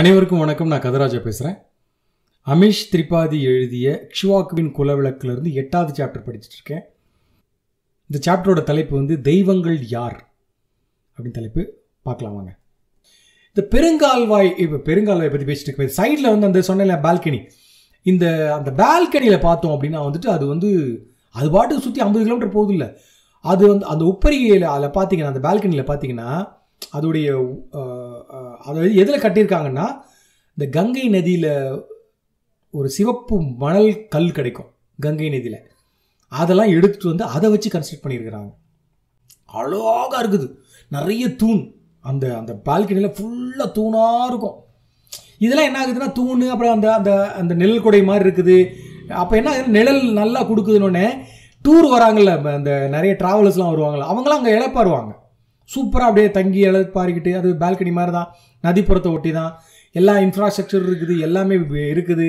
அனைவருக்கும் வணக்கம் நான் கதராஜா பேசுகிறேன் அமிஷ் திரிபாதி எழுதிய க்ஷுவாக்குவின் குலவிளக்கிலிருந்து எட்டாவது சாப்டர் படிச்சுட்டு இருக்கேன் இந்த சாப்டரோட தலைப்பு வந்து தெய்வங்கள் யார் அப்படின்னு தலைப்பு பார்க்கலாம் வாங்க இந்த பெருங்கால்வாய் இப்போ பெருங்கால்வாய் பற்றி பேசிட்டு இருக்க சைடில் வந்து அந்த சொன்ன பால்கனி இந்த அந்த பால்கனியில் பார்த்தோம் அப்படின்னா வந்துட்டு அது வந்து அது பாட்டுக்கு சுற்றி ஐம்பது கிலோமீட்டர் போகுது இல்லை அது வந்து அந்த உப்பரிகையில் அதில் பார்த்தீங்கன்னா அந்த பால்கனியில் பார்த்தீங்கன்னா அதோடைய அதாவது எதில் கட்டியிருக்காங்கன்னா இந்த கங்கை நதியில் ஒரு சிவப்பு மணல் கல் கிடைக்கும் கங்கை நதியில் அதெல்லாம் எடுத்துகிட்டு வந்து அதை வச்சு கன்ஸ்ட்ரக்ட் பண்ணியிருக்கிறாங்க அழகாக இருக்குது நிறைய தூண் அந்த அந்த பால்கனியில் ஃபுல்லாக தூணாக இருக்கும் இதெல்லாம் என்ன ஆகுதுன்னா தூண் அப்புறம் அந்த அந்த அந்த நிழல் கொடை மாதிரி இருக்குது அப்போ என்ன நிழல் நல்லா கொடுக்குதுன்னொடனே டூர் வராங்கள்ல அந்த நிறைய ட்ராவலர்ஸ்லாம் வருவாங்கள்ல அவங்களாம் அங்கே இழப்பாருவாங்க சூப்பராக அப்படியே தங்கி எழுப்பாரிக்கிட்டு அது பால்கனி மாதிரி தான் நதிப்புறத்தை ஒட்டி தான் எல்லா இன்ஃப்ராஸ்ட்ரக்சர் இருக்குது எல்லாமே இருக்குது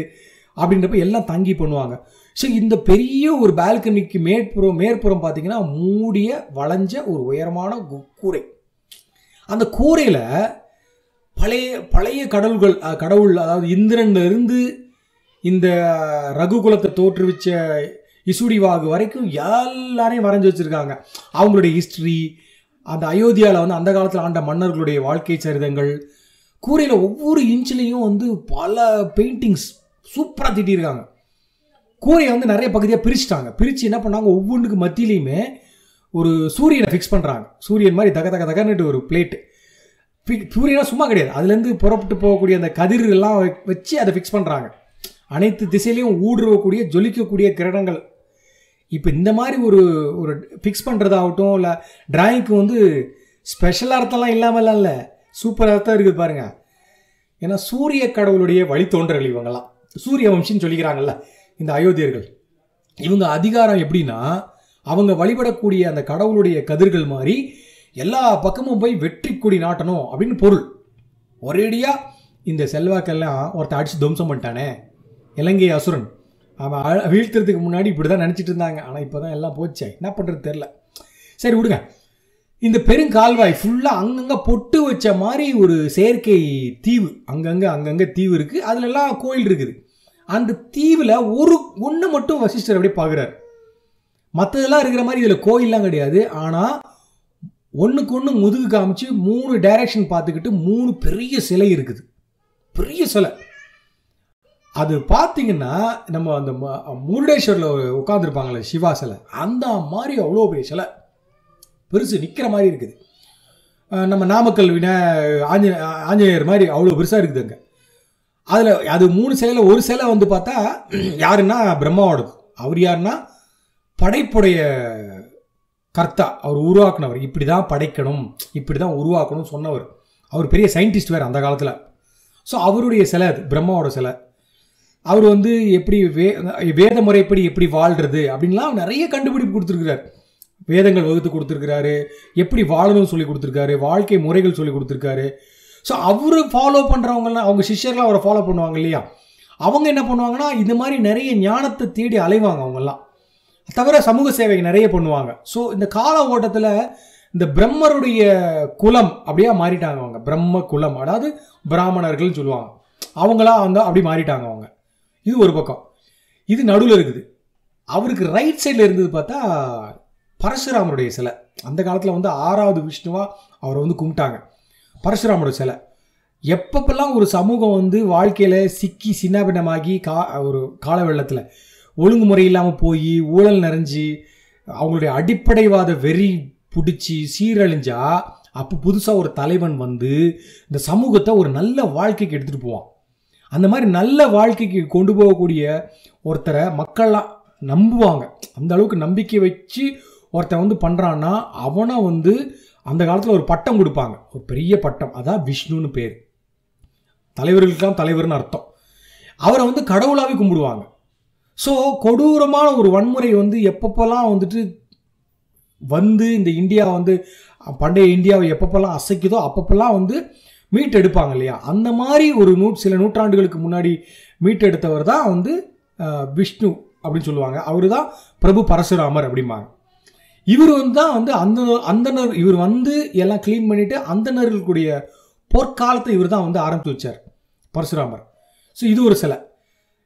அப்படின்றப்ப எல்லாம் தங்கி பண்ணுவாங்க ஸோ இந்த பெரிய ஒரு பால்கனிக்கு மேற்புறம் மேற்புறம் பார்த்தீங்கன்னா மூடிய வளைஞ்ச ஒரு உயரமான கூரை அந்த கூரையில் பழைய பழைய கடவுள்கள் கடவுள் அதாவது இந்திரன்லேருந்து இந்த ரகுகுலத்தை தோற்றுவிச்ச இசுடிவாகு வரைக்கும் எல்லாரையும் வரைஞ்சி வச்சுருக்காங்க அவங்களுடைய ஹிஸ்ட்ரி அந்த அயோத்தியாவில் வந்து அந்த காலத்தில் ஆண்ட மன்னர்களுடைய வாழ்க்கை சரிதங்கள் கூரையில் ஒவ்வொரு இன்ச்லேயும் வந்து பல பெயிண்டிங்ஸ் சூப்பராக திட்டியிருக்காங்க கூரையை வந்து நிறைய பகுதியாக பிரிச்சுட்டாங்க பிரித்து என்ன பண்ணாங்க ஒவ்வொன்றுக்கு மத்தியிலையுமே ஒரு சூரியனை ஃபிக்ஸ் பண்ணுறாங்க சூரியன் மாதிரி தக தக தகன்னுட்டு ஒரு பிளேட்டு சூரியனாக சும்மா கிடையாது அதுலேருந்து புறப்பட்டு போகக்கூடிய அந்த கதிர் எல்லாம் வச்சு அதை ஃபிக்ஸ் பண்ணுறாங்க அனைத்து திசையிலையும் ஊடுருவக்கூடிய ஜொலிக்கக்கூடிய கிரணங்கள் இப்போ இந்த மாதிரி ஒரு ஒரு ஃபிக்ஸ் பண்ணுறதாகட்டும் இல்லை டிராயிங்க்கு வந்து ஸ்பெஷல் அர்த்தம்லாம் இல்லாமல்லாம் இல்லை சூப்பர் அர்த்தம் இருக்குது பாருங்கள் ஏன்னா சூரிய கடவுளுடைய வழித்தோன்றல் இவங்கெல்லாம் சூரிய வம்சின்னு சொல்லிக்கிறாங்கல்ல இந்த அயோத்தியர்கள் இவங்க அதிகாரம் எப்படின்னா அவங்க வழிபடக்கூடிய அந்த கடவுளுடைய கதிர்கள் மாதிரி எல்லா பக்கமும் போய் வெற்றி கொடி நாட்டணும் அப்படின்னு பொருள் ஒரேடியாக இந்த செல்வாக்கெல்லாம் ஒருத்தர் அடித்து துவம்சம் பண்ணிட்டானே இலங்கை அசுரன் அவன் வீழ்த்துறதுக்கு முன்னாடி இப்படி தான் நினச்சிட்டு இருந்தாங்க ஆனால் இப்போ தான் எல்லாம் போச்சே என்ன பண்ணுறது தெரில சரி விடுங்க இந்த பெருங்கால்வாய் ஃபுல்லாக அங்கங்கே பொட்டு வச்ச மாதிரி ஒரு செயற்கை தீவு அங்கங்கே அங்கங்கே தீவு இருக்குது அதிலெல்லாம் கோயில் இருக்குது அந்த தீவில் ஒரு ஒன்று மட்டும் வசிஷ்டர் அப்படியே பார்க்குறாரு மற்றதெல்லாம் இருக்கிற மாதிரி இதில் கோயிலெலாம் கிடையாது ஆனால் ஒன்றுக்கு ஒன்று முதுகு காமிச்சு மூணு டைரக்ஷன் பார்த்துக்கிட்டு மூணு பெரிய சிலை இருக்குது பெரிய சிலை அது பார்த்தீங்கன்னா நம்ம அந்த முருடேஸ்வரில் உட்காந்துருப்பாங்களே சிவா சிலை அந்த மாதிரி அவ்வளோ பெரிய சிலை பெருசு நிற்கிற மாதிரி இருக்குது நம்ம நாமக்கல் வினா ஆஞ்ச ஆஞ்சநேயர் மாதிரி அவ்வளோ பெருசாக இருக்குது அங்கே அதில் அது மூணு சிலையில் ஒரு சிலை வந்து பார்த்தா யாருன்னா பிரம்மாவோடது அவர் யாருன்னா படைப்புடைய கர்த்தா அவர் உருவாக்குனவர் இப்படி தான் படைக்கணும் இப்படி தான் உருவாக்கணும்னு சொன்னவர் அவர் பெரிய சயின்டிஸ்ட் வேறு அந்த காலத்தில் ஸோ அவருடைய சிலை அது பிரம்மாவோட சிலை அவர் வந்து எப்படி வே வேத முறைப்படி எப்படி வாழ்கிறது அப்படின்லாம் நிறைய கண்டுபிடிப்பு கொடுத்துருக்கிறார் வேதங்கள் வகுத்து கொடுத்துருக்கிறாரு எப்படி வாழணும்னு சொல்லி கொடுத்துருக்காரு வாழ்க்கை முறைகள் சொல்லி கொடுத்துருக்காரு ஸோ அவர் ஃபாலோ பண்ணுறவங்கலாம் அவங்க சிஷ்யர்லாம் அவரை ஃபாலோ பண்ணுவாங்க இல்லையா அவங்க என்ன பண்ணுவாங்கன்னா இந்த மாதிரி நிறைய ஞானத்தை தேடி அலைவாங்க அவங்கெல்லாம் தவிர சமூக சேவை நிறைய பண்ணுவாங்க ஸோ இந்த கால ஓட்டத்தில் இந்த பிரம்மருடைய குலம் அப்படியே மாறிட்டாங்க அவங்க பிரம்ம குலம் அதாவது பிராமணர்கள்னு சொல்லுவாங்க அவங்களாம் வந்து அப்படி மாறிட்டாங்க அவங்க இது ஒரு பக்கம் இது நடுவில் இருக்குது அவருக்கு ரைட் சைடில் இருந்தது பார்த்தா பரசுராமருடைய சிலை அந்த காலத்தில் வந்து ஆறாவது விஷ்ணுவாக அவரை வந்து கும்பிட்டாங்க பரசுராமரோட சிலை எப்பப்பெல்லாம் ஒரு சமூகம் வந்து வாழ்க்கையில் சிக்கி சின்னாபின்னமாகி கா ஒரு கால வெள்ளத்தில் ஒழுங்குமுறை இல்லாமல் போய் ஊழல் நிறைஞ்சு அவங்களுடைய அடிப்படைவாத வெறி பிடிச்சி சீரழிஞ்சா அப்போ புதுசாக ஒரு தலைவன் வந்து இந்த சமூகத்தை ஒரு நல்ல வாழ்க்கைக்கு எடுத்துகிட்டு போவான் அந்த மாதிரி நல்ல வாழ்க்கைக்கு கொண்டு போகக்கூடிய ஒருத்தரை மக்கள்லாம் நம்புவாங்க அந்த அளவுக்கு நம்பிக்கை வச்சு ஒருத்தன் வந்து பண்ணுறான்னா அவனை வந்து அந்த காலத்தில் ஒரு பட்டம் கொடுப்பாங்க ஒரு பெரிய பட்டம் அதான் விஷ்ணுன்னு பேர் தலைவர்களுக்கெல்லாம் தலைவர்னு அர்த்தம் அவரை வந்து கடவுளாகவே கும்பிடுவாங்க ஸோ கொடூரமான ஒரு வன்முறை வந்து எப்பப்போல்லாம் வந்துட்டு வந்து இந்த இந்தியா வந்து பண்டைய இந்தியாவை எப்பப்பெல்லாம் அசைக்குதோ அப்பப்பெல்லாம் வந்து மீட்டெடுப்பாங்க எடுப்பாங்க இல்லையா அந்த மாதிரி ஒரு நூ சில நூற்றாண்டுகளுக்கு முன்னாடி மீட்டெடுத்தவர் எடுத்தவர் தான் வந்து விஷ்ணு அப்படின்னு சொல்லுவாங்க அவர் தான் பிரபு பரசுராமர் அப்படிம்பாங்க இவர் வந்து தான் வந்து அந்த அந்தனர் இவர் வந்து எல்லாம் க்ளீன் பண்ணிவிட்டு அந்தனர்களுடைய போர்க்காலத்தை இவர் தான் வந்து ஆரம்பித்து வச்சார் பரசுராமர் ஸோ இது ஒரு சிலை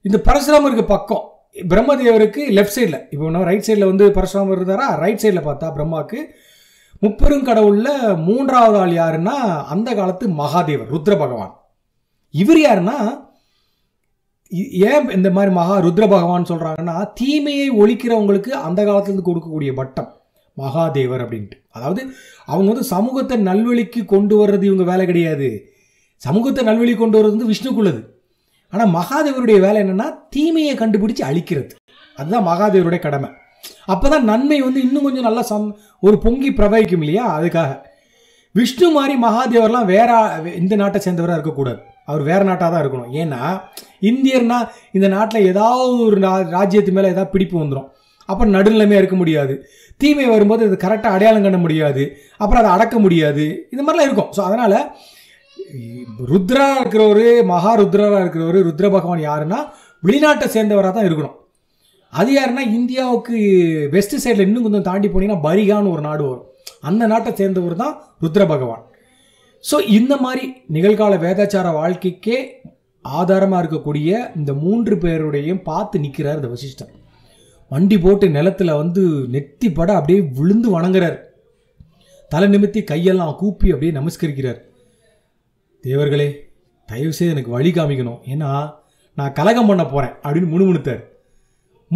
இந்த பரசுராமருக்கு பக்கம் பிரம்மதேவருக்கு லெஃப்ட் சைடில் இப்போ ஒன்றும் ரைட் சைடில் வந்து பரசுராமர் இருந்தாரா ரைட் சைடில் பார்த்தா பிரம்மாவுக்கு முப்பெரும் கடவுளில் மூன்றாவது ஆள் யாருன்னா அந்த காலத்து மகாதேவர் ருத்ர பகவான் இவர் யாருன்னா ஏன் இந்த மாதிரி மகா ருத்ர பகவான் சொல்கிறாங்கன்னா தீமையை ஒழிக்கிறவங்களுக்கு அந்த காலத்துலேருந்து கொடுக்கக்கூடிய பட்டம் மகாதேவர் அப்படின்ட்டு அதாவது அவங்க வந்து சமூகத்தை நல்வழிக்கு கொண்டு வர்றது இவங்க வேலை கிடையாது சமூகத்தை நல்வழி கொண்டு வர்றது வந்து விஷ்ணுக்குள்ளது ஆனால் மகாதேவருடைய வேலை என்னென்னா தீமையை கண்டுபிடிச்சு அழிக்கிறது அதுதான் மகாதேவருடைய கடமை அப்போ தான் நன்மை வந்து இன்னும் கொஞ்சம் நல்லா சம் ஒரு பொங்கி பிரவகிக்கும் இல்லையா அதுக்காக விஷ்ணு மாதிரி மகாதேவர்லாம் வேற இந்த நாட்டை சேர்ந்தவராக இருக்கக்கூடாது அவர் வேறு நாட்டாக தான் இருக்கணும் ஏன்னா இந்தியர்னா இந்த நாட்டில் ஏதாவது ஒரு ராஜ்யத்து மேலே ஏதாவது பிடிப்பு வந்துடும் அப்புறம் நடுநிலைமையாக இருக்க முடியாது தீமை வரும்போது அது கரெக்டாக அடையாளம் கண்ண முடியாது அப்புறம் அதை அடக்க முடியாது இந்த மாதிரிலாம் இருக்கும் ஸோ அதனால் ருத்ரா இருக்கிறவர் மகா ருத்ரராக இருக்கிறவர் ருத்ர பகவான் யாருன்னா வெளிநாட்டை சேர்ந்தவராக தான் இருக்கணும் அது யாருன்னா இந்தியாவுக்கு வெஸ்ட் சைடில் இன்னும் கொஞ்சம் தாண்டி போனீங்கன்னா பரிகான்னு ஒரு நாடு வரும் அந்த நாட்டை சேர்ந்தவர் தான் ருத்ர பகவான் ஸோ இந்த மாதிரி நிகழ்கால வேதாச்சார வாழ்க்கைக்கே ஆதாரமாக இருக்கக்கூடிய இந்த மூன்று பேருடையும் பார்த்து நிற்கிறார் இந்த வசிஷ்டர் வண்டி போட்டு நிலத்தில் வந்து நெத்தி பட அப்படியே விழுந்து வணங்குறார் தலை நிமித்தி கையெல்லாம் கூப்பி அப்படியே நமஸ்கரிக்கிறார் தேவர்களே தயவுசெய்து எனக்கு வழி காமிக்கணும் ஏன்னா நான் கலகம் பண்ண போகிறேன் அப்படின்னு முணுமுணுத்தார்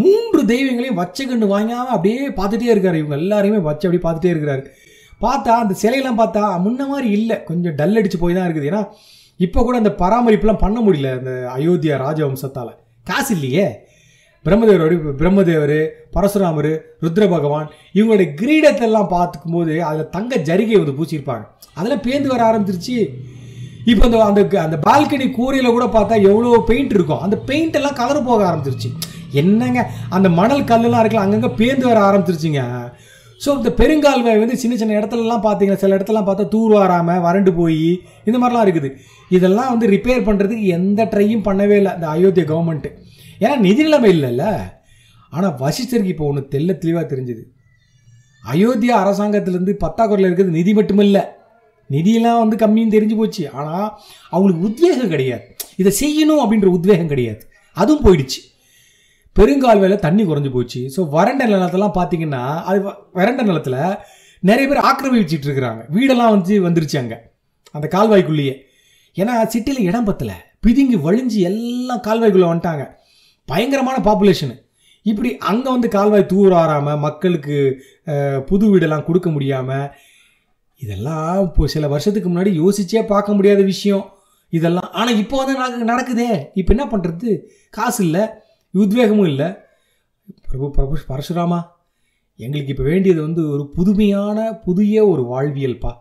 மூன்று தெய்வங்களையும் வச்ச கண்டு வாங்காமல் அப்படியே பார்த்துட்டே இருக்காரு இவங்க எல்லாரையுமே வச்சு அப்படியே பார்த்துட்டே இருக்கிறாரு பார்த்தா அந்த சிலையெல்லாம் பார்த்தா முன்ன மாதிரி இல்லை கொஞ்சம் டல் அடித்து போய் தான் இருக்குது ஏன்னா இப்போ கூட அந்த பராமரிப்புலாம் பண்ண முடியல அந்த அயோத்தியா ராஜவம்சத்தால் காசு இல்லையே பிரம்மதேவரோடு பிரம்மதேவர் பரசுராமர் ருத்ர பகவான் இவங்களுடைய கிரீடத்தெல்லாம் பார்த்துக்கும் போது அதில் தங்க ஜரிகை வந்து பூச்சிருப்பாங்க அதெல்லாம் பேந்து வர ஆரம்பிச்சிருச்சு இப்போ அந்த அந்த அந்த பால்கனி கூரையில் கூட பார்த்தா எவ்வளோ பெயிண்ட் இருக்கும் அந்த பெயிண்ட் எல்லாம் கலர் போக ஆரம்பிச்சிருச்சு என்னங்க அந்த மணல் கல்லுலாம் இருக்குல்ல அங்கங்கே பேந்து வர ஆரம்பிச்சிருச்சுங்க ஸோ இந்த பெருங்கால்வாய் வந்து சின்ன சின்ன இடத்துலலாம் பார்த்தீங்கன்னா சில இடத்துலலாம் பார்த்தா தூர் வாராமல் வறண்டு போய் இந்த மாதிரிலாம் இருக்குது இதெல்லாம் வந்து ரிப்பேர் பண்ணுறதுக்கு எந்த ட்ரையும் பண்ணவே இல்லை இந்த அயோத்தியா கவர்மெண்ட்டு ஏன்னா நிதி நிலைமை இல்லைல்ல ஆனால் வசிச்சருக்கு இப்போ ஒன்று தெல்ல தெளிவாக தெரிஞ்சுது அயோத்தியா அரசாங்கத்திலேருந்து பத்தாக்குறையில் இருக்கிறது நிதி மட்டுமில்லை நிதியெல்லாம் வந்து கம்மியும் தெரிஞ்சு போச்சு ஆனால் அவங்களுக்கு உத்வேகம் கிடையாது இதை செய்யணும் அப்படின்ற உத்வேகம் கிடையாது அதுவும் போயிடுச்சு பெருங்கால்வையில் தண்ணி குறைஞ்சி போச்சு ஸோ வறண்ட நிலத்தெல்லாம் பார்த்தீங்கன்னா அது வறண்ட நிலத்தில் நிறைய பேர் ஆக்கிரமிச்சிட்டு இருக்கிறாங்க வீடெல்லாம் வந்து வந்துருச்சு அங்கே அந்த கால்வாய்க்குள்ளேயே ஏன்னா சிட்டியில் இடம் பத்தலை பிதுங்கி வழிஞ்சு எல்லாம் கால்வாய்க்குள்ளே வந்துட்டாங்க பயங்கரமான பாப்புலேஷனு இப்படி அங்கே வந்து கால்வாய் ஆறாமல் மக்களுக்கு புது வீடெல்லாம் கொடுக்க முடியாமல் இதெல்லாம் இப்போ சில வருஷத்துக்கு முன்னாடி யோசிச்சே பார்க்க முடியாத விஷயம் இதெல்லாம் ஆனால் இப்போ வந்து நடக்குதே இப்போ என்ன பண்ணுறது காசு இல்லை உத்வேகமும் இல்லை பிரபு பிரபு பரசுராமா எங்களுக்கு இப்போ வேண்டியது வந்து ஒரு புதுமையான புதிய ஒரு வாழ்வியல்பா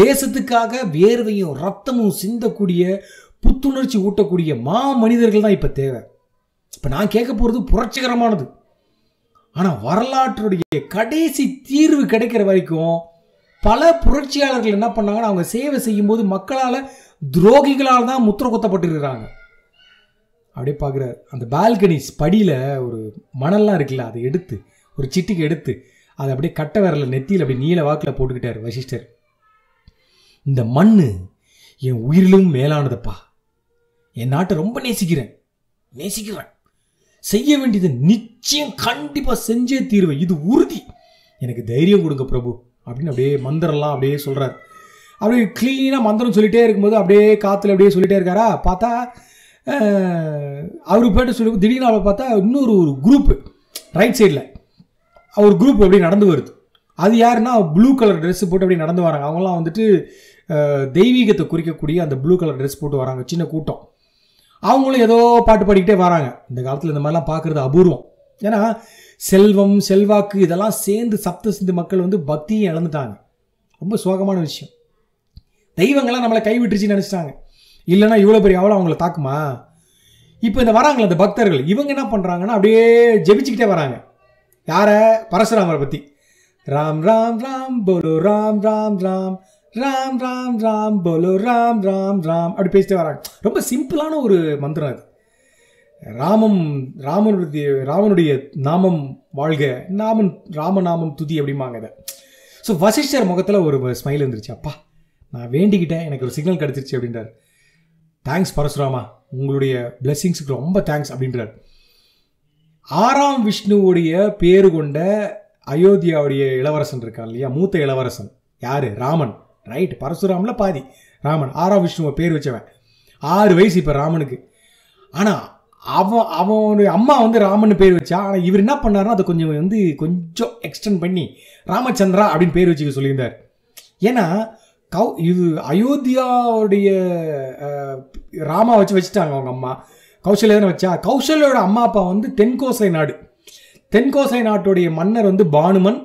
தேசத்துக்காக வேர்வையும் ரத்தமும் சிந்தக்கூடிய புத்துணர்ச்சி ஊட்டக்கூடிய மா மனிதர்கள் தான் இப்போ தேவை இப்போ நான் கேட்க போகிறது புரட்சிகரமானது ஆனால் வரலாற்றுடைய கடைசி தீர்வு கிடைக்கிற வரைக்கும் பல புரட்சியாளர்கள் என்ன பண்ணாங்கன்னா அவங்க சேவை செய்யும்போது மக்களால் துரோகிகளால் தான் முத்திர குத்தப்பட்டிருக்கிறாங்க அப்படியே பார்க்குறாரு அந்த பால்கனிஸ் படியில் ஒரு மணல்லாம் இருக்குல்ல அதை எடுத்து ஒரு சிட்டிக்கு எடுத்து அதை அப்படியே கட்டை விரல நெத்தியில் அப்படி நீல வாக்கில் போட்டுக்கிட்டார் வசிஷ்டர் இந்த மண் என் உயிரிலும் மேலானதப்பா என் நாட்டை ரொம்ப நேசிக்கிறேன் நேசிக்கிறேன் செய்ய வேண்டியது நிச்சயம் கண்டிப்பாக செஞ்சே தீர்வேன் இது உறுதி எனக்கு தைரியம் கொடுங்க பிரபு அப்படின்னு அப்படியே மந்திரம்லாம் அப்படியே சொல்கிறார் அப்படியே க்ளீனாக மந்திரம் சொல்லிகிட்டே இருக்கும்போது அப்படியே காற்றுல அப்படியே சொல்லிகிட்டே இருக்காரா பார்த்தா அவர் போய்ட்டு சொல்லி திடீர்னு அவளை பார்த்தா இன்னொரு ஒரு குரூப்பு ரைட் சைடில் ஒரு குரூப் அப்படி நடந்து வருது அது யாருன்னா ப்ளூ கலர் ட்ரெஸ் போட்டு அப்படி நடந்து வராங்க அவங்களாம் வந்துட்டு தெய்வீகத்தை குறிக்கக்கூடிய அந்த ப்ளூ கலர் ட்ரெஸ் போட்டு வராங்க சின்ன கூட்டம் அவங்களும் ஏதோ பாட்டு பாடிக்கிட்டே வராங்க இந்த காலத்தில் இந்த மாதிரிலாம் பார்க்குறது அபூர்வம் ஏன்னா செல்வம் செல்வாக்கு இதெல்லாம் சேர்ந்து சப்த சிந்து மக்கள் வந்து பக்தியும் இழந்துட்டாங்க ரொம்ப சோகமான விஷயம் தெய்வங்கள்லாம் நம்மளை கைவிட்டுருச்சுன்னு நினச்சிட்டாங்க இல்லைன்னா இவ்வளோ பெரிய அவ்வளோ அவங்கள தாக்குமா இப்போ இந்த வராங்களே அந்த பக்தர்கள் இவங்க என்ன பண்ணுறாங்கன்னா அப்படியே ஜெபிச்சுக்கிட்டே வராங்க யாரை பரசுராமரை பற்றி ராம் ராம் ராம் போலோ ராம் ராம் ராம் ராம் ராம் ராம் போலோ ராம் ராம் ராம் அப்படி பேசிட்டே வராங்க ரொம்ப சிம்பிளான ஒரு மந்திரம் அது ராமம் ராமனுடைய ராமனுடைய நாமம் வாழ்க நாமன் ராமநாமம் துதி அப்படிம்பாங்க இதை ஸோ வசிஷ்டர் முகத்தில் ஒரு ஸ்மைல் இருந்துச்சு அப்பா நான் வேண்டிக்கிட்டேன் எனக்கு ஒரு சிக்னல் கிடச்சிருச்சு அப்படின்றார் தேங்க்ஸ் பரசுராமா உங்களுடைய பிளெஸ்ஸிங்ஸுக்கு ரொம்ப தேங்க்ஸ் அப்படின்றார் ஆறாம் விஷ்ணுவுடைய பேரு கொண்ட அயோத்தியாவுடைய இளவரசன் இருக்கான் இல்லையா மூத்த இளவரசன் யார் ராமன் ரைட் பரசுராமில் பாதி ராமன் ஆறாம் விஷ்ணுவை பேர் வச்சவன் ஆறு வயசு இப்போ ராமனுக்கு ஆனால் அவன் அவனுடைய அம்மா வந்து ராமன் பேர் வச்சா ஆனால் இவர் என்ன பண்ணார்னா அதை கொஞ்சம் வந்து கொஞ்சம் எக்ஸ்டெண்ட் பண்ணி ராமச்சந்திரா அப்படின்னு பேர் வச்சுக்க சொல்லியிருந்தார் ஏன்னா கௌ இது அயோத்தியாவுடைய ராமா வச்சு வச்சுட்டாங்க அவங்க அம்மா கௌசல்யா வச்சா கௌசல்யோட அம்மா அப்பா வந்து தென்கோசை நாடு தென்கோசை நாட்டுடைய மன்னர் வந்து பானுமன்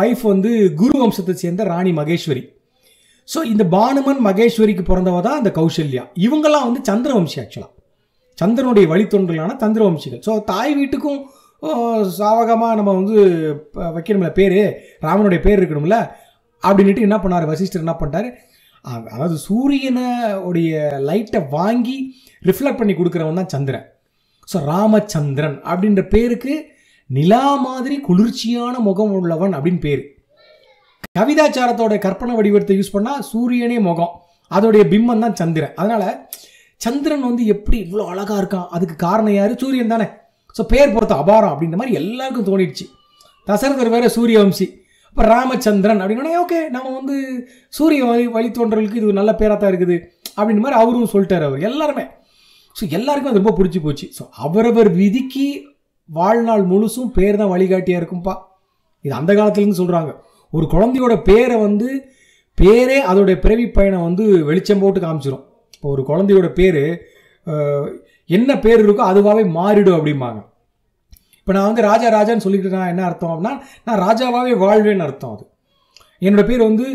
ஒய்ஃப் வந்து குரு வம்சத்தை சேர்ந்த ராணி மகேஸ்வரி ஸோ இந்த பானுமன் மகேஸ்வரிக்கு பிறந்தவ தான் அந்த கௌசல்யா இவங்கெல்லாம் வந்து சந்திரவம்சி ஆக்சுவலாக சந்திரனுடைய வழித்தொன்றலான சந்திரவம்சிகள் ஸோ தாய் வீட்டுக்கும் சாவகமாக நம்ம வந்து வைக்கணும்ல பேர் ராமனுடைய பேர் இருக்கணும்ல அப்படின்ட்டு என்ன பண்ணார் வசிஷ்டர் என்ன பண்ணிட்டார் அதாவது சூரியனை உடைய லைட்டை வாங்கி ரிஃப்ளெக்ட் பண்ணி கொடுக்குறவன் தான் சந்திரன் ஸோ ராமச்சந்திரன் அப்படின்ற பேருக்கு நிலா மாதிரி குளிர்ச்சியான முகம் உள்ளவன் அப்படின்னு பேர் கவிதாச்சாரத்தோட கற்பனை வடிவத்தை யூஸ் பண்ணால் சூரியனே முகம் அதோடைய பிம்மம் தான் சந்திரன் அதனால் சந்திரன் வந்து எப்படி இவ்வளோ அழகாக இருக்கான் அதுக்கு காரணம் யார் சூரியன் தானே ஸோ பேர் பொறுத்த அபாரம் அப்படின்ற மாதிரி எல்லாருக்கும் தோணிடுச்சு தசரதர் சூரிய வம்சி இப்போ ராமச்சந்திரன் அப்படின்னு ஓகே நம்ம வந்து சூரிய வழி வழித்தோன்றலுக்கு இது நல்ல பேராக தான் இருக்குது அப்படின்னு மாதிரி அவரும் சொல்லிட்டார் அவர் எல்லாருமே ஸோ எல்லாருக்கும் அது ரொம்ப பிடிச்சி போச்சு ஸோ அவரவர் விதிக்கு வாழ்நாள் முழுசும் பேர் தான் வழிகாட்டியாக இருக்கும்ப்பா இது அந்த காலத்துலேருந்து சொல்கிறாங்க ஒரு குழந்தையோட பேரை வந்து பேரே அதோடைய பிறவி பயணம் வந்து வெளிச்சம் போட்டு காமிச்சிடும் இப்போ ஒரு குழந்தையோட பேர் என்ன பேர் இருக்கோ அதுவாகவே மாறிடும் அப்படிம்பாங்க இப்போ நான் வந்து ராஜா ராஜான்னு சொல்லிக்கிட்டு நான் என்ன அர்த்தம் அப்படின்னா நான் ராஜாவாகவே வாழ்வேன்னு அர்த்தம் அது என்னோடய பேர் வந்து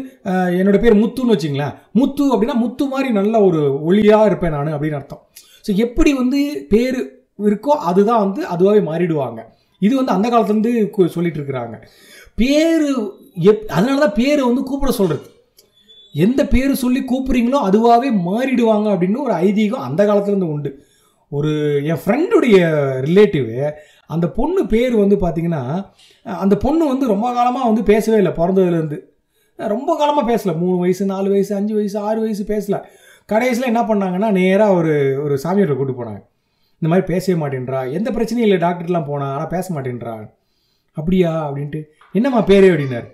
என்னோடய பேர் முத்துன்னு வச்சிங்களேன் முத்து அப்படின்னா முத்து மாதிரி நல்ல ஒரு ஒளியாக இருப்பேன் நான் அப்படின்னு அர்த்தம் ஸோ எப்படி வந்து பேர் இருக்கோ அதுதான் வந்து அதுவாகவே மாறிடுவாங்க இது வந்து அந்த காலத்துலேருந்து சொல்லிட்டு இருக்கிறாங்க பேர் எப் அதனால தான் பேரை வந்து கூப்பிட சொல்கிறது எந்த பேர் சொல்லி கூப்பிட்றீங்களோ அதுவாகவே மாறிடுவாங்க அப்படின்னு ஒரு ஐதீகம் அந்த காலத்துலேருந்து உண்டு ஒரு என் ஃப்ரெண்டுடைய ரிலேட்டிவ் அந்த பொண்ணு பேர் வந்து பார்த்திங்கன்னா அந்த பொண்ணு வந்து ரொம்ப காலமாக வந்து பேசவே இல்லை பிறந்ததுலேருந்து ரொம்ப காலமாக பேசலை மூணு வயசு நாலு வயசு அஞ்சு வயசு ஆறு வயசு பேசலை கடைசியில் என்ன பண்ணாங்கன்னா நேராக ஒரு ஒரு சாமியார்கிட்ட கூட்டு போனாங்க இந்த மாதிரி பேசவே மாட்டேன்றா எந்த பிரச்சனையும் இல்லை டாக்டர்லாம் போனால் ஆனால் பேச மாட்டேன்றா அப்படியா அப்படின்ட்டு என்னம்மா பேர் அப்படின்னாரு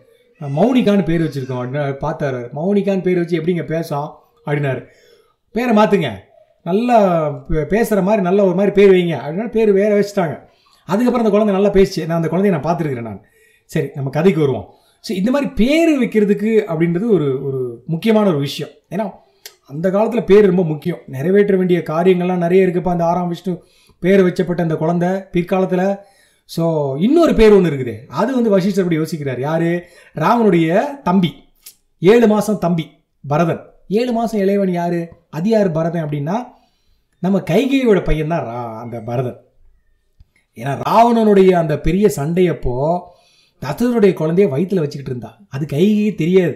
மௌனிகான்னு பேர் வச்சுருக்கோம் அப்படின்னா பார்த்தாரு மௌனிகான்னு பேர் வச்சு எப்படிங்க பேசும் அப்படின்னாரு பேரை மாற்றுங்க நல்லா பேசுகிற மாதிரி நல்ல ஒரு மாதிரி பேர் வைங்க அப்படின்னா பேர் வேறு வச்சுட்டாங்க அதுக்கப்புறம் அந்த குழந்தை நல்லா பேசிச்சு நான் அந்த குழந்தைய நான் பார்த்துருக்கிறேன் நான் சரி நம்ம கதைக்கு வருவோம் ஸோ இந்த மாதிரி பேர் வைக்கிறதுக்கு அப்படின்றது ஒரு ஒரு முக்கியமான ஒரு விஷயம் ஏன்னா அந்த காலத்தில் பேர் ரொம்ப முக்கியம் நிறைவேற்ற வேண்டிய காரியங்கள்லாம் நிறைய இருக்குப்பா அந்த ஆறாம் விஷ்ணு பேர் வச்சப்பட்ட அந்த குழந்தை பிற்காலத்தில் ஸோ இன்னொரு பேர் ஒன்று இருக்குது அது வந்து வசிஷ்டர் அப்படி யோசிக்கிறார் யார் ராமனுடைய தம்பி ஏழு மாதம் தம்பி பரதன் ஏழு மாதம் இளையவன் யார் அதியார் பரதன் அப்படின்னா நம்ம கைகையோட பையன் தான் ரா அந்த பரதன் ஏன்னா ராவணனுடைய அந்த பெரிய சண்டையப்போ தசரனுடைய குழந்தைய வயிற்றில் வச்சுக்கிட்டு இருந்தா அது கைகி தெரியாது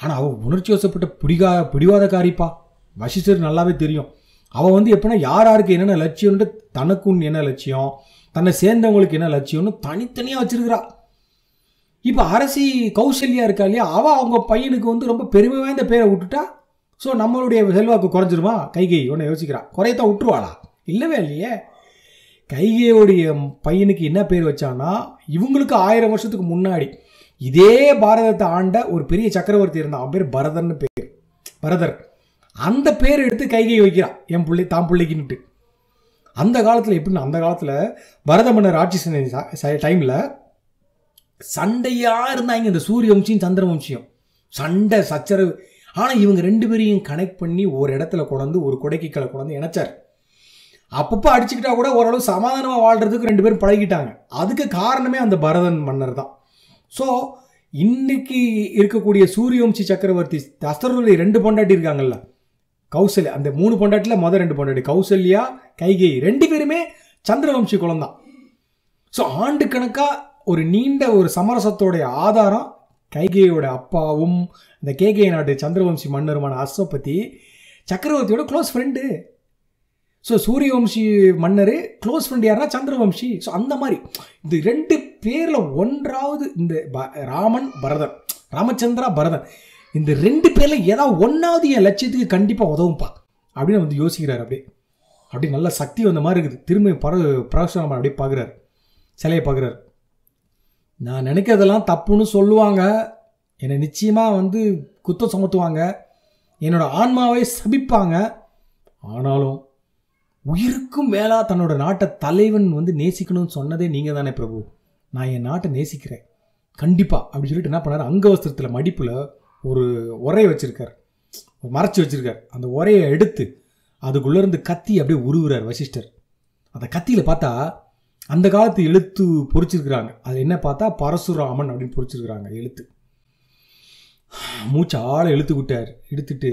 ஆனால் அவள் உணர்ச்சி வசப்பட்ட பிடிகா காரிப்பா வசிஷர் நல்லாவே தெரியும் அவள் வந்து எப்படின்னா யார் யாருக்கு என்னென்ன லட்சியம்ன்ட்டு தனக்கு என்ன லட்சியம் தன்னை சேர்ந்தவங்களுக்கு என்ன லட்சியம்னு தனித்தனியாக வச்சிருக்கிறா இப்போ அரசி கௌசல்யா இருக்கா இல்லையா அவள் அவங்க பையனுக்கு வந்து ரொம்ப பெருமை வாய்ந்த பேரை விட்டுட்டா ஸோ நம்மளுடைய செல்வாக்கு குறைஞ்சிருமா கைகை ஒன்று யோசிக்கிறா குறையத்தான் விட்டுருவாளா இல்லவே இல்லையே கைகையோடைய பையனுக்கு என்ன பேர் வச்சானா இவங்களுக்கு ஆயிரம் வருஷத்துக்கு முன்னாடி இதே பாரதத்தை ஆண்ட ஒரு பெரிய சக்கரவர்த்தி இருந்தான் அவன் பேர் பரதர்னு பேர் பரதர் அந்த பேர் எடுத்து கைகை வைக்கிறான் என் பிள்ளை தான் பிள்ளைக்குன்ட்டு அந்த காலத்தில் எப்படின்னா அந்த காலத்தில் பரத மன்னர் ஆட்சி செஞ்ச டைமில் சண்டையாக இருந்தாங்க இந்த சூரிய வம்சியும் சந்திர வம்சியம் சண்டை சச்சரவு ஆனால் இவங்க ரெண்டு பேரையும் கனெக்ட் பண்ணி ஒரு இடத்துல கொண்டு ஒரு கொடைக்கிக்களை கொண்டு இணைச்சார் அப்பப்போ அடிச்சுக்கிட்டா கூட ஓரளவு சமாதானமாக வாழ்கிறதுக்கு ரெண்டு பேரும் பழகிட்டாங்க அதுக்கு காரணமே அந்த பரதன் மன்னர் தான் ஸோ இன்னைக்கு இருக்கக்கூடிய சூரியவம்சி சக்கரவர்த்தி தசரருடைய ரெண்டு பொண்டாட்டி இருக்காங்கல்ல கௌசல்யா அந்த மூணு பொண்டாட்டில் மொதல் ரெண்டு பொண்டாட்டி கௌசல்யா கைகை ரெண்டு பேருமே சந்திரவம்சி குளம் தான் ஸோ ஆண்டு கணக்காக ஒரு நீண்ட ஒரு சமரசத்தோடைய ஆதாரம் கைகேயோட அப்பாவும் இந்த கேகே நாட்டு சந்திரவம்சி மன்னருமான அஸ்வபதி சக்கரவர்த்தியோட க்ளோஸ் ஃப்ரெண்டு ஸோ சூரியவம்சி மன்னர் க்ளோஸ் ஃப்ரெண்ட் யாருன்னா சந்திரவம்சி ஸோ அந்த மாதிரி இந்த ரெண்டு பேரில் ஒன்றாவது இந்த ராமன் பரதன் ராமச்சந்திரா பரதன் இந்த ரெண்டு பேரில் ஏதாவது ஒன்றாவது என் லட்சியத்துக்கு கண்டிப்பாக உதவும்பா அப்படின்னு வந்து யோசிக்கிறார் அப்படியே அப்படியே நல்ல சக்தி வந்த மாதிரி இருக்குது திரும்ப பர பரசுராமன் அப்படியே பார்க்குறாரு சிலையை பார்க்குறாரு நான் நினைக்கிறதெல்லாம் தப்புன்னு சொல்லுவாங்க என்னை நிச்சயமாக வந்து குத்தம் சுமத்துவாங்க என்னோடய ஆன்மாவை சபிப்பாங்க ஆனாலும் உயிருக்கும் மேலாக தன்னோட நாட்டை தலைவன் வந்து நேசிக்கணும்னு சொன்னதே நீங்கள் தானே பிரபு நான் என் நாட்டை நேசிக்கிறேன் கண்டிப்பாக அப்படின்னு சொல்லிட்டு என்ன பண்ணார் அங்கவஸ்திரத்தில் மடிப்பில் ஒரு உரையை வச்சுருக்கார் மறைச்சி வச்சுருக்கார் அந்த உரையை எடுத்து அதுக்குள்ளேருந்து கத்தி அப்படியே உருவுறார் வசிஷ்டர் அந்த கத்தியில் பார்த்தா அந்த காலத்து எழுத்து பொறிச்சிருக்கிறாங்க அது என்ன பார்த்தா பரசுராமன் அப்படின்னு பொறிச்சிருக்கிறாங்க எழுத்து மூச்சு ஆளை விட்டார் இழுத்துட்டு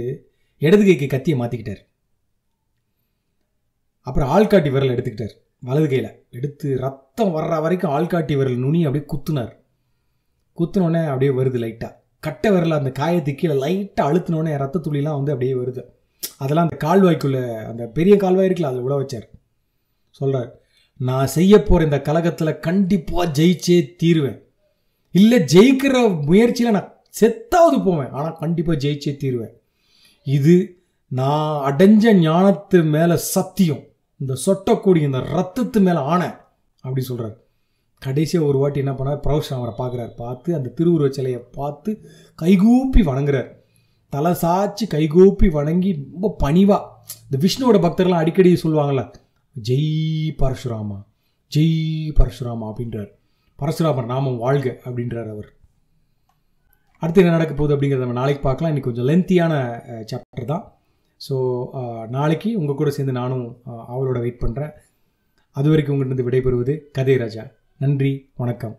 இடது கைக்கு கத்தியை மாற்றிக்கிட்டார் அப்புறம் ஆள்காட்டி விரல் எடுத்துக்கிட்டார் வலது கையில் எடுத்து ரத்தம் வர்ற வரைக்கும் ஆள்காட்டி விரல் நுனி அப்படியே குத்துனார் குத்துனோடனே அப்படியே வருது லைட்டாக கட்டை விரல அந்த காயத்து கீழே லைட்டாக அழுத்தினோடனே ரத்த துளிலாம் வந்து அப்படியே வருது அதெல்லாம் அந்த கால்வாய்க்குள்ளே அந்த பெரிய கால்வாய் இருக்குல்ல அதில் விட வச்சார் சொல்கிறார் நான் செய்ய போகிற இந்த கழகத்தில் கண்டிப்பாக ஜெயிச்சே தீருவேன் இல்லை ஜெயிக்கிற முயற்சியில் நான் செத்தாவது போவேன் ஆனால் கண்டிப்பாக ஜெயிச்சே தீருவேன் இது நான் அடைஞ்ச ஞானத்து மேலே சத்தியம் இந்த சொட்டக்கூடிய இந்த ரத்தத்து மேலே ஆணை அப்படி சொல்கிறார் கடைசியாக ஒரு வாட்டி என்ன பண்ணார் பிரவுஷன் அவரை பார்க்குறார் பார்த்து அந்த திருவுருவ சிலையை பார்த்து கைகூப்பி வணங்குறார் தலை சாய்ச்சி கைகூப்பி வணங்கி ரொம்ப பணிவாக இந்த விஷ்ணுவோட பக்தர்லாம் அடிக்கடி சொல்லுவாங்கள்ல ஜெய் பரசுராமா ஜெய் பரசுராமா அப்படின்றார் பரசுராமர் நாமம் வாழ்க அப்படின்றார் அவர் அடுத்து என்ன நடக்க போகுது அப்படிங்கிறத நம்ம நாளைக்கு பார்க்கலாம் இன்னைக்கு கொஞ்சம் லென்த்தியான சாப்டர் தான் ஸோ நாளைக்கு உங்கள் கூட சேர்ந்து நானும் அவளோட வெயிட் பண்ணுறேன் அது வரைக்கும் உங்கள்கிட்ட விடைபெறுவது கதை ராஜா நன்றி வணக்கம்